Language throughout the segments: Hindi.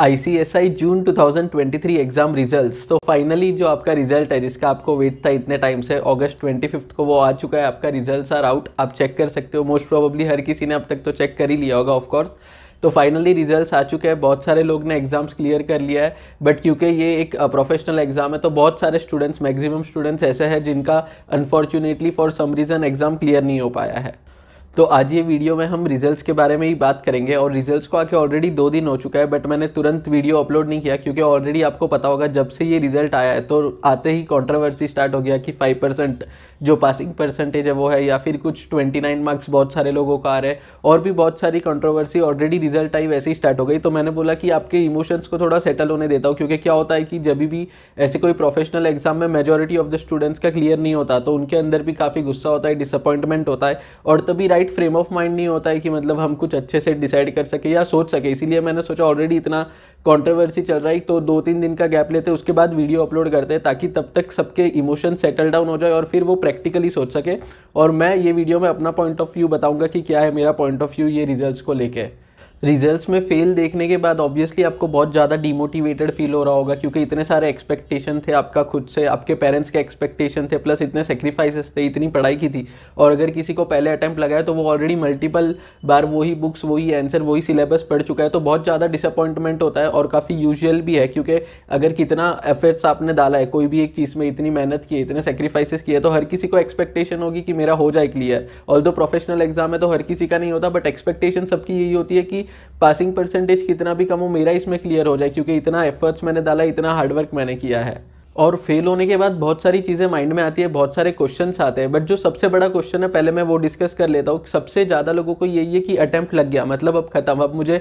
आई जून 2023 एग्ज़ाम रिजल्ट्स तो फाइनली जो आपका रिजल्ट है जिसका आपको वेट था इतने टाइम से अगस्त फिफ्थ को वो आ चुका है आपका रिजल्ट्स आर आउट आप चेक कर सकते हो मोस्ट प्रोबेबली हर किसी ने अब तक तो चेक कर ही लिया होगा ऑफकोर्स तो फाइनली रिजल्ट्स आ चुके हैं बहुत सारे लोग ने एग्ज़ाम्स क्लियर कर लिया है बट क्योंकि ये एक प्रोफेशनल एग्ज़ाम है तो बहुत सारे स्टूडेंट्स मैक्सिमम स्टूडेंट्स ऐसे हैं जिनका unfortunately for some reason exam clear नहीं हो पाया है तो आज ये वीडियो में हम रिजल्ट्स के बारे में ही बात करेंगे और रिजल्ट्स को आके ऑलरेडी दो दिन हो चुका है बट मैंने तुरंत वीडियो अपलोड नहीं किया क्योंकि ऑलरेडी आपको पता होगा जब से ये रिजल्ट आया है तो आते ही कंट्रोवर्सी स्टार्ट हो गया कि फाइव परसेंट जो पासिंग परसेंटेज है वो है या फिर कुछ 29 मार्क्स बहुत सारे लोगों का आ रहा है और भी बहुत सारी कंट्रोवर्सी ऑलरेडी रिजल्ट आई वैसे ही स्टार्ट हो गई तो मैंने बोला कि आपके इमोशंस को थोड़ा सेटल होने देता हूँ क्योंकि क्या होता है कि जब भी ऐसे कोई प्रोफेशनल एग्जाम में मेजोरिटी ऑफ द स्टूडेंट्स का क्लियर नहीं होता तो उनके अंदर भी काफ़ी गुस्सा होता है डिसअपॉइंटमेंट होता है और तभी राइट फ्रेम ऑफ माइंड नहीं होता है कि मतलब हम कुछ अच्छे से डिसाइड कर सके या सोच सके इसीलिए मैंने सोचा ऑलरेडी इतना कॉन्ट्रोवर्सी चल रहा है तो दो तीन दिन का गैप लेते उसके बाद वीडियो अपलोड करते हैं ताकि तब तक सबके इमोशन सेटल डाउन हो जाए और फिर वो प्रैक्टिकली सोच सके और मैं ये वीडियो में अपना पॉइंट ऑफ व्यू बताऊंगा कि क्या है मेरा पॉइंट ऑफ व्यू ये रिजल्ट को लेके रिजल्ट्स में फेल देखने के बाद ऑब्वियसली आपको बहुत ज़्यादा डीमोटिवेटेड फील हो रहा होगा क्योंकि इतने सारे एक्सपेक्टेशन थे आपका खुद से आपके पेरेंट्स के एक्सपेक्टेशन थे प्लस इतने सेक्रीफाइसेस थे इतनी पढ़ाई की थी और अगर किसी को पहले अटैम्प्ट लगाया तो वो ऑलरेडी मल्टीपल बार वही बुक्स वही आंसर वही सिलेबस पढ़ चुका है तो बहुत ज़्यादा डिसअपॉइंटमेंट होता है और काफ़ी यूजअल भी है क्योंकि अगर कितना एफर्ट्स आपने डाला है कोई भी एक चीज़ में इतनी मेहनत की इतने सेक्रीफाइसेस किए तो हर किसी को एक्सपेक्टेशन होगी कि मेरा हो जाए क्लियर ऑल प्रोफेशनल एग्जाम है तो हर किसी का नहीं होता बट एक्सपेक्टेशन सबकी यही होती है कि पासिंग परसेंटेज कितना भी कम हो मेरा इसमें क्लियर हो जाए क्योंकि इतना एफर्ट्स मैंने डाला इतना हार्डवर्क मैंने किया है और फेल होने के बाद बहुत सारी चीज़ें माइंड में आती है बहुत सारे क्वेश्चन आते हैं बट जो सबसे बड़ा क्वेश्चन है पहले मैं वो डिस्कस कर लेता हूँ सबसे ज़्यादा लोगों को यही है कि अटैम्प्ट लग गया मतलब अब खत्म अब मुझे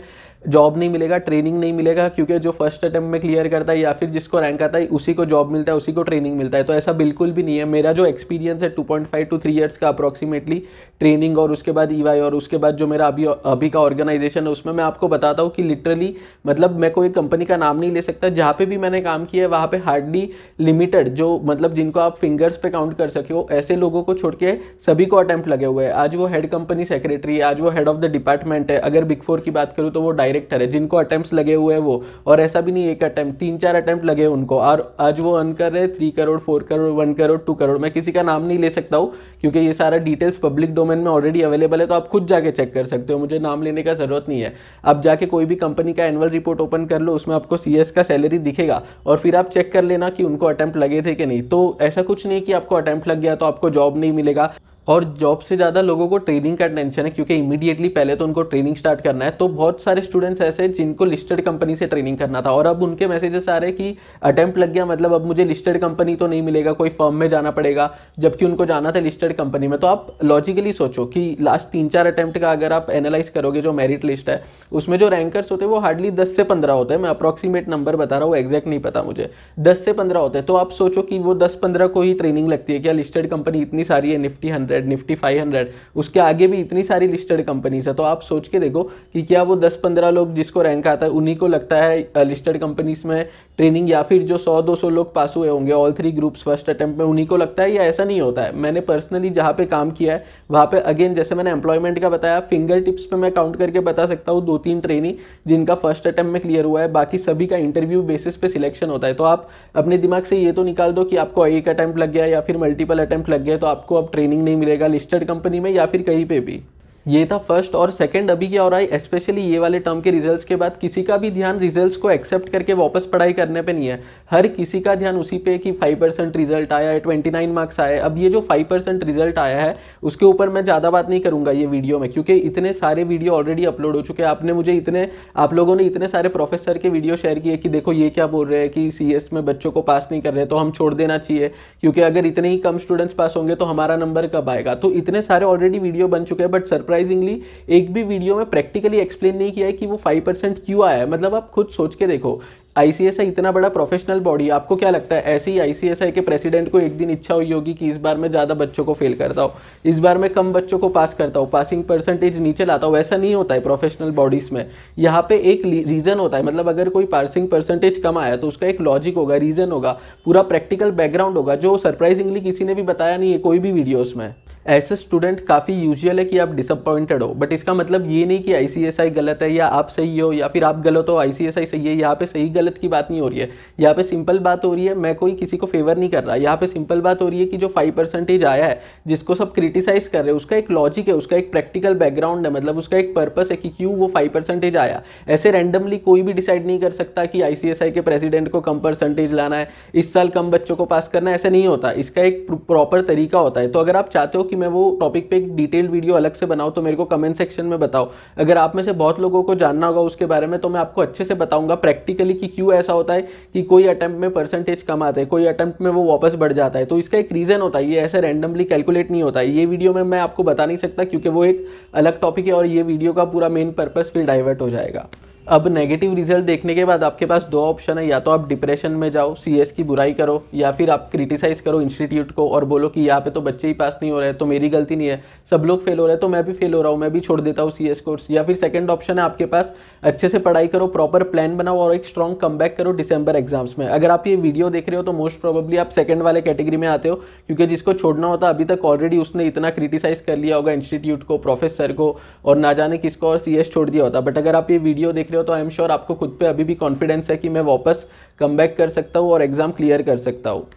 जॉब नहीं मिलेगा ट्रेनिंग नहीं मिलेगा क्योंकि जो फर्स्ट अटैम्प्ट में क्लियर करता है या फिर जिसको रैंक आता है उसी को जॉब मिलता है उसी को ट्रेनिंग मिलता है तो ऐसा बिल्कुल भी नहीं है मेरा जो एक्सपीरियंस है फाइव टू थ्री ईयर्स का अप्रॉक्सीमेटली ट्रेनिंग और उसके बाद ई e और उसके बाद जो मेरा अभी अभी का ऑर्गेनाइजेशन है उसमें मैं आपको बताता हूँ कि लिटरली मतलब मैं कोई कंपनी का नाम नहीं ले सकता जहाँ पर भी मैंने काम किया है वहाँ पर हार्डली लिमिटेड जो मतलब जिनको आप फिंगर्स पे काउंट कर सके हो ऐसे लोगों को छोड़ के सभी को अटैम्प्ट लगे हुए हैं आज वो हेड कंपनी सेक्रेटरी आज वो हेड ऑफ द डिपार्टमेंट है अगर बिग फोर की बात करूँ तो वो डायरेक्टर है जिनको अटैम्प्ट लगे हुए हैं वो और ऐसा भी नहीं एक अटैम्प्ट तीन चार अटैम्प्ट लगे उनको और आज वो अर्न कर रहे हैं three crore four crore one crore two crore मैं किसी का नाम नहीं ले सकता हूँ क्योंकि ये सारा डिटेल्स पब्लिक डोमेन में ऑलरेडी अवेलेबल है तो आप खुद जाके चेक कर सकते हो मुझे नाम लेने का ज़रूरत नहीं है आप जाके कोई भी कंपनी का एनुअल रिपोर्ट ओपन कर लो उसमें आपको सी का सैलरी दिखेगा और फिर आप चेक कर लेना कि उनको अटैम्प्ट लगे थे कि नहीं तो ऐसा कुछ नहीं कि आपको अटैम्प्ट लग गया तो आपको जॉब नहीं मिलेगा और जॉब से ज़्यादा लोगों को ट्रेनिंग का टेंशन है क्योंकि इमीडिएटली पहले तो उनको ट्रेनिंग स्टार्ट करना है तो बहुत सारे स्टूडेंट्स ऐसे हैं जिनको लिस्टेड कंपनी से ट्रेनिंग करना था और अब उनके मैसेजेस आ रहे हैं कि अटैम्प्ट लग गया मतलब अब मुझे लिस्टेड कंपनी तो नहीं मिलेगा कोई फर्म में जाना पड़ेगा जबकि उनको जाना था लिस्टेड कंपनी में तो आप लॉजिकली सोचो कि लास्ट तीन चार अटैम्प्ट का अगर आप एनालाइज करोगे जो मेरिट लिस्ट है उसमें जो रैंकर्स होते हैं वो हार्डली दस से पंद्रह होते हैं मैं अप्रॉक्सीमेट नंबर बता रहा हूँ एग्जैक्ट नहीं पता मुझे दस से पंद्रह होते हैं तो आप सोचो कि वो दस पंद्रह को ही ट्रेनिंग लगती है क्या लिस्टेड कंपनी इतनी सारी है Nifty hundred hundred Nifty five hundred उसके आगे भी इतनी सारी लिस्टेड कंपनीज है तो आप सोच के देखो कि क्या वो दस पंद्रह लोग जिसको रैंक आता है उन्हीं को लगता है लिस्टेड कंपनीज में ट्रेनिंग या फिर जो 100-200 लोग पास हुए होंगे all three groups first attempt में उन्हीं को लगता है या ऐसा नहीं होता है मैंने पर्सनली जहाँ पे काम किया है वहाँ पे अगेन जैसे मैंने एम्प्लॉयमेंट का बताया फिंगर टिप्स पे मैं काउंट करके बता सकता हूँ दो तीन ट्रेनिंग जिनका फर्स्ट अटैम्प्ट में क्लियर हुआ है बाकी सभी का इंटरव्यू बेसिस पे सिलेक्शन होता है तो आप अपने दिमाग से ये तो निकाल दो कि आपको एक अटैम्प्ट लग गया या फिर मल्टीपल अटैम्प्ट लग गया तो आपको अब ट्रेनिंग नहीं मिलेगा लिस्टेड कंपनी में या फिर कहीं पर भी ये था फर्स्ट और सेकंड अभी क्या हो रहा है स्पेशली ये वाले टर्म के रिजल्ट्स के बाद किसी का भी ध्यान रिजल्ट्स को एक्सेप्ट करके वापस पढ़ाई करने पे नहीं है हर किसी का ध्यान उसी पे कि फाइव परसेंट रिजल्ट आया है ट्वेंटी नाइन मार्क्स आए अब ये जो फाइव परसेंट रिजल्ट आया है उसके ऊपर मैं ज़्यादा बात नहीं करूँगा ये वीडियो में क्योंकि इतने सारे वीडियो ऑलरेडी अपलोड हो चुके हैं आपने मुझे इतने आप लोगों ने इतने सारे प्रोफेसर के वीडियो शेयर किए कि देखो ये क्या बोल रहे हैं कि सी में बच्चों को पास नहीं कर रहे तो हम छोड़ देना चाहिए क्योंकि अगर इतने ही कम स्टूडेंट्स पास होंगे तो हमारा नंबर कब आएगा तो इतने सारे ऑलरेडी वीडियो बन चुके हैं बट सरप्राइज सरप्राइजिंगली एक भी वीडियो में प्रैक्टिकली एक्सप्लेन नहीं किया है कि वो फाइव परसेंट क्यों आया है मतलब आप खुद सोच के देखो आईसीएसआई इतना बड़ा प्रोफेशनल बॉडी आपको क्या लगता है ऐसे ही आईसीएसआई के प्रेसिडेंट को एक दिन इच्छा हुई होगी कि इस बार मैं ज़्यादा बच्चों को फेल करता हूँ इस बार मैं कम बच्चों को पास करता हूँ पासिंग परसेंटेज नीचे लाता हूँ ऐसा नहीं होता है प्रोफेशनल बॉडीज़ में यहाँ पे एक रीज़न होता है मतलब अगर कोई पासिंग परसेंटेज कम आया तो उसका एक लॉजिक होगा रीज़न होगा पूरा प्रैक्टिकल बैकग्राउंड होगा जो सरप्राइजिंगली किसी ने भी बताया नहीं है कोई भी वीडियोज़ में ऐसे स्टूडेंट काफ़ी यूजुअल है कि आप डिसअपॉइंटेड हो बट इसका मतलब ये नहीं कि आईसीएसआई गलत है या आप सही हो या फिर आप गलत हो आईसीएसआई सही है यहाँ पे सही गलत की बात नहीं हो रही है यहाँ पे सिंपल बात हो रही है मैं कोई किसी को फेवर नहीं कर रहा यहाँ पे सिंपल बात हो रही है कि जो फाइव परसेंटेज आया है जिसको सब क्रिटिसाइज कर रहे हैं उसका एक लॉजिक है उसका एक प्रैक्टिकल बैकग्राउंड है मतलब उसका एक पर्पस है कि क्यों वो फाइव परसेंटेज आया ऐसे रैंडमली कोई भी डिसाइड नहीं कर सकता कि आईसीएसआई के प्रेसिडेंट को कम परसेंटेज लाना है इस साल कम बच्चों को पास करना है ऐसा नहीं होता इसका एक प्रॉपर तरीका होता है तो अगर आप चाहते हो कि मैं वो टॉपिक पे एक डिटेल्ड वीडियो अलग से बनाऊँ तो मेरे को कमेंट सेक्शन में बताओ अगर आप में से बहुत लोगों को जानना होगा उसके बारे में तो मैं आपको अच्छे से बताऊंगा प्रैक्टिकली कि क्यों ऐसा होता है कि कोई अटैम्प्ट में परसेंटेज कम आता है कोई अटैम्प्ट में वो वापस बढ़ जाता है तो इसका एक रीज़न होता है ये ऐसे रैंडमली कैलकुलेट नहीं होता है ये वीडियो में मैं आपको बता नहीं सकता क्योंकि वो एक अलग टॉपिक है और ये वीडियो का पूरा मेन पर्पज़ फिर डाइवर्ट हो जाएगा अब नेगेटिव रिजल्ट देखने के बाद आपके पास दो ऑप्शन है या तो आप डिप्रेशन में जाओ सीएस की बुराई करो या फिर आप क्रिटिसाइज़ करो इंस्टीट्यूट को और बोलो कि यहाँ पे तो बच्चे ही पास नहीं हो रहे तो मेरी गलती नहीं है सब लोग फेल हो रहे हैं तो मैं भी फेल हो रहा हूँ मैं भी छोड़ देता हूँ सी कोर्स या फिर सेकेंड ऑप्शन है आपके पास अच्छे से पढ़ाई करो प्रॉपर प्लान बनाओ और एक स्ट्रॉन्ग कम करो डिसंबर एग्जाम्स में अगर आप ये वीडियो देख रहे हो तो मोस्ट प्रॉबली आप सेकेंड वाले कैटेगरी में आते हो क्योंकि जिसको छोड़ना होता अभी तक ऑलरेडी उसने इतना क्रिटिसाइज़ कर लिया होगा इंस्टीट्यूट को प्रोफेसर को और ना जाने किसको और सी छोड़ दिया होता बट अगर आप ये वीडियो देख रहे हो तो आई एम श्योर आपको खुद पे अभी भी कॉन्फिडेंस है कि मैं वापस कम कर सकता हूँ और एग्ज़ाम क्लियर कर सकता हूँ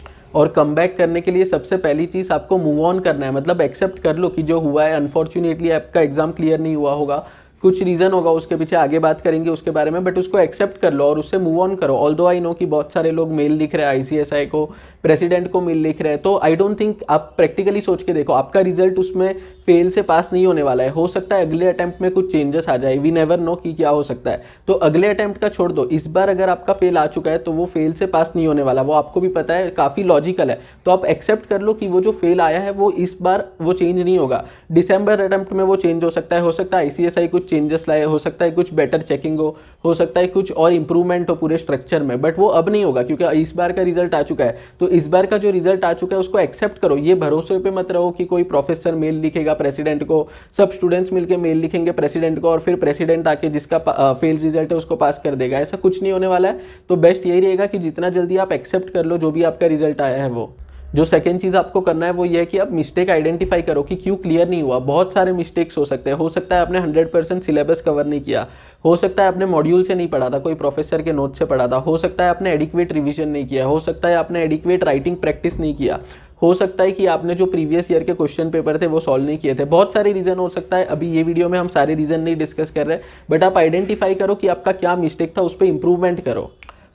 और कम करने के लिए सबसे पहली चीज़ आपको मूव ऑन करना है मतलब एक्सेप्ट कर लो कि जो हुआ है अनफॉर्चुनेटली आपका एग्ज़ाम क्लियर नहीं हुआ होगा कुछ रीज़न होगा उसके पीछे आगे बात करेंगे उसके बारे में बट उसको एक्सेप्ट कर लो और उससे मूव ऑन करो ऑल दो आई नो कि बहुत सारे लोग मेल लिख रहे हैं आई को प्रेसिडेंट को मेल लिख रहे हैं तो आई डोंट थिंक आप प्रैक्टिकली सोच के देखो आपका रिजल्ट उसमें फेल से पास नहीं होने वाला है हो सकता है अगले अटैम्प्ट में कुछ चेंजेस आ जाए वी नेवर नो कि क्या हो सकता है तो अगले अटैम्प्ट का छोड़ दो इस बार अगर आपका फेल आ चुका है तो वो फेल से पास नहीं होने वाला वो आपको भी पता है काफ़ी लॉजिकल है तो आप एक्सेप्ट कर लो कि वो जो फेल आया है वो इस बार वो चेंज नहीं होगा डिसम्बर अटैम्प्ट में वो चेंज हो सकता है हो सकता है आई कुछ चेंजेस लाए हो सकता है कुछ बेटर चेकिंग हो हो सकता है कुछ और इम्प्रूवमेंट हो पूरे स्ट्रक्चर में बट वो अब नहीं होगा क्योंकि इस बार का रिजल्ट आ चुका है तो इस बार का जो रिजल्ट आ चुका है उसको एक्सेप्ट करो ये भरोसे पे मत रहो कि कोई प्रोफेसर मेल लिखेगा प्रेसिडेंट को सब स्टूडेंट्स मिलकर मेल लिखेंगे प्रेसिडेंट को और फिर प्रेसिडेंट आके जिसका फेल रिजल्ट है उसको पास कर देगा ऐसा कुछ नहीं होने वाला है तो बेस्ट यही रहेगा कि जितना जल्दी आप एक्सेप्ट कर लो जो भी आपका रिजल्ट आया है वो जो सेकेंड चीज़ आपको करना है वो ये है कि आप मिस्टेक आइडेंटिफाई करो कि क्यों क्लियर नहीं हुआ बहुत सारे मिस्टेक्स हो सकते हैं हो सकता है आपने हंड्रेड परसेंट सिलेबस कवर नहीं किया हो सकता है आपने मॉड्यूल से नहीं पढ़ा था कोई प्रोफेसर के नोट से पढ़ा था हो सकता है आपने एडिक्वेट रिविजन नहीं किया हो सकता है आपने एडिक्वेट राइटिंग प्रैक्टिस नहीं किया हो सकता है कि आपने जो प्रीवियस ईयर के क्वेश्चन पेपर थे वो सॉल्व नहीं किए थे बहुत सारे रीज़न हो सकता है अभी ये वीडियो में हम सारे रीज़न नहीं डिस्कस कर रहे बट आप आइडेंटिफाई करो कि आपका क्या मिस्टेक था उस पर इंप्रूवमेंट करो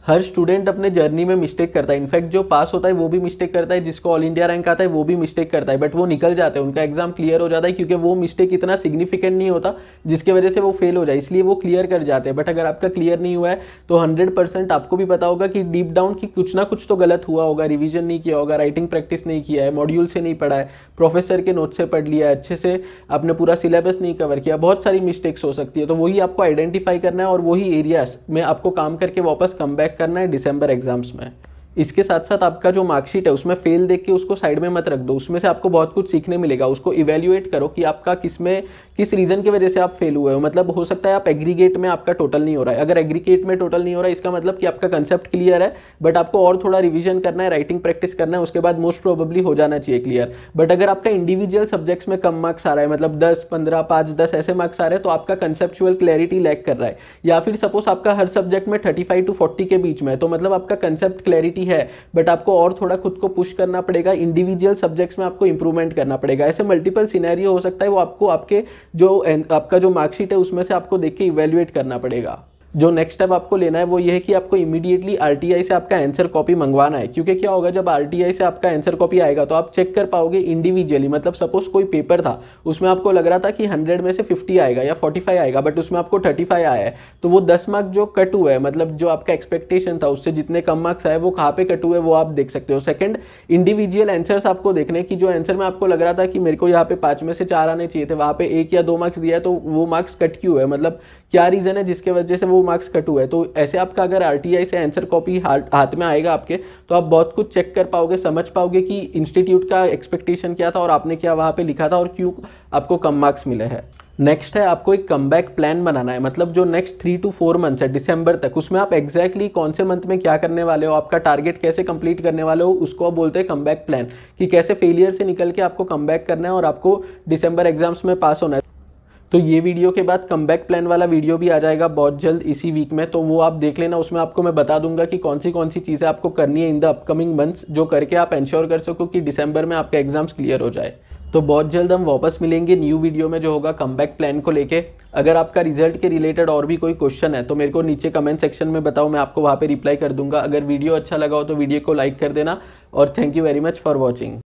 हर स्टूडेंट अपने जर्नी में मिस्टेक करता है इनफैक्ट जो पास होता है वो भी मिस्टेक करता है जिसको ऑल इंडिया रैंक आता है वो भी मिस्टेक करता है बट वो निकल जाता है उनका एग्जाम क्लियर हो जाता है क्योंकि वो मिस्टेक इतना सिग्निफिकेंट नहीं होता जिसके वजह से वो फेल हो जाए इसलिए वो क्लियर कर जाते हैं बट अगर आपका क्लियर नहीं हुआ है तो हंड्रेड आपको भी पता होगा कि डीप डाउन की कुछ ना कुछ तो गलत हुआ होगा रिविजन नहीं किया होगा राइटिंग प्रैक्टिस नहीं किया है मॉड्यूल से नहीं पढ़ा है प्रोफेसर के नोट से पढ़ लिया है अच्छे से आपने पूरा सिलेबस नहीं कवर किया बहुत सारी मिस्टेक्स हो सकती है तो वही आपको आइडेंटिफाई करना है और वही एरियाज में आपको काम करके वापस कम बैक करना है डिसंबर एग्जाम्स में इसके साथ साथ आपका जो मार्कशीट है उसमें फेल देख के उसको साइड में मत रख दो उसमें से आपको बहुत कुछ सीखने मिलेगा उसको इवेल्युएट करो कि आपका किस में किस रीज़न की वजह से आप फेल हुए हो मतलब हो सकता है आप एग्रीगेट में आपका टोटल नहीं हो रहा है अगर एग्रीगेट में टोटल नहीं हो रहा है इसका मतलब कि आपका कंसेप्ट क्लियर है बट आपको और थोड़ा रिविजन करना है राइटिंग प्रैक्टिस करना है उसके बाद मोस्ट प्रोबेबली हो जाना चाहिए क्लियर बट अगर आपका इंडिविजुअल सब्जेक्ट्स में कम मार्क्स आ रहा है मतलब दस पंद्रह पाँच दस ऐसे मार्क्स आ रहे हैं तो आपका कंसेप्चुअल क्लैरिटी लैक कर रहा है या फिर सपोज आपका हर सब्जेक्ट में थर्टी फाइव टू फोर्टी के बीच में है तो मतलब आपका कंसेप्ट क्लैरिटी है बट आपको और थोड़ा खुद को पुश करना पड़ेगा इंडिविजुअल सब्जेक्ट्स में आपको इंप्रूवमेंट करना पड़ेगा ऐसे मल्टीपल सीनैरियो हो सकता है वो आपको आपके जो आपका जो मार्कशीट है उसमें से आपको देख के इवेल्युएट करना पड़ेगा जो नेक्स्ट स्टेप आपको लेना है वो ये है कि आपको इमीडिएटली आर से आपका आंसर कॉपी मंगवाना है क्योंकि क्या होगा जब आर से आपका आंसर कॉपी आएगा तो आप चेक कर पाओगे इंडिविजुअली मतलब सपोज कोई पेपर था उसमें आपको लग रहा था कि हंड्रेड में से फिफ्टी आएगा या फोर्टी आएगा बट उसमें आपको थर्टी आया है तो वो दस मार्क जो कट हुआ है मतलब जो आपका एक्सपेक्टेशन था उससे जितने कम मार्क्स आए वो कहाँ पे कट हुए वो आप देख सकते हो सेकेंड इंडिविजुअल आंसर्स आपको देखने की जो आंसर में आपको लग रहा था कि मेरे को यहाँ पे पाँच में से चार आने चाहिए थे वहाँ पे एक या दो मार्क्स दिया तो वो मार्क्स कट क्यों है मतलब क्या रीज़न है जिसके वजह से वो मार्क्स कट हुआ है तो ऐसे आपका अगर आर से आंसर कॉपी हाथ में आएगा आपके तो आप बहुत कुछ चेक कर पाओगे समझ पाओगे कि इंस्टीट्यूट का एक्सपेक्टेशन क्या था और आपने क्या वहाँ पर लिखा था और क्यों आपको कम मार्क्स मिले हैं नेक्स्ट है आपको एक कम बैक प्लान बनाना है मतलब जो next three to four months है दिसंबर तक उसमें आप एग्जैक्टली exactly कौन से मंथ में क्या करने वाले हो आपका टारगेट कैसे कंप्लीट करने वाले हो उसको आप बोलते हैं कम बैक प्लान कि कैसे फेलियर से निकल के आपको कम बैक करना है और आपको दिसंबर एग्जाम्स में पास होना है तो ये वीडियो के बाद कम बैक प्लान वाला वीडियो भी आ जाएगा बहुत जल्द इसी वीक में तो वो आप देख लेना उसमें आपको मैं बता दूंगा कि कौन सी कौन सी चीज़ें आपको करनी है इन द अपकमिंग मंथ्स जो करके आप इंश्योर कर सको कि दिसंबर में आपका एग्जाम्स क्लियर हो जाए तो बहुत जल्द हम वापस मिलेंगे न्यू वीडियो में जो होगा कम प्लान को लेकर अगर आपका रिजल्ट के रिलेटेड और भी कोई क्वेश्चन है तो मेरे को नीचे कमेंट सेक्शन में बताओ मैं आपको वहाँ पर रिप्लाई कर दूंगा अगर वीडियो अच्छा लगा हो तो वीडियो को लाइक कर देना और thank you very much for watching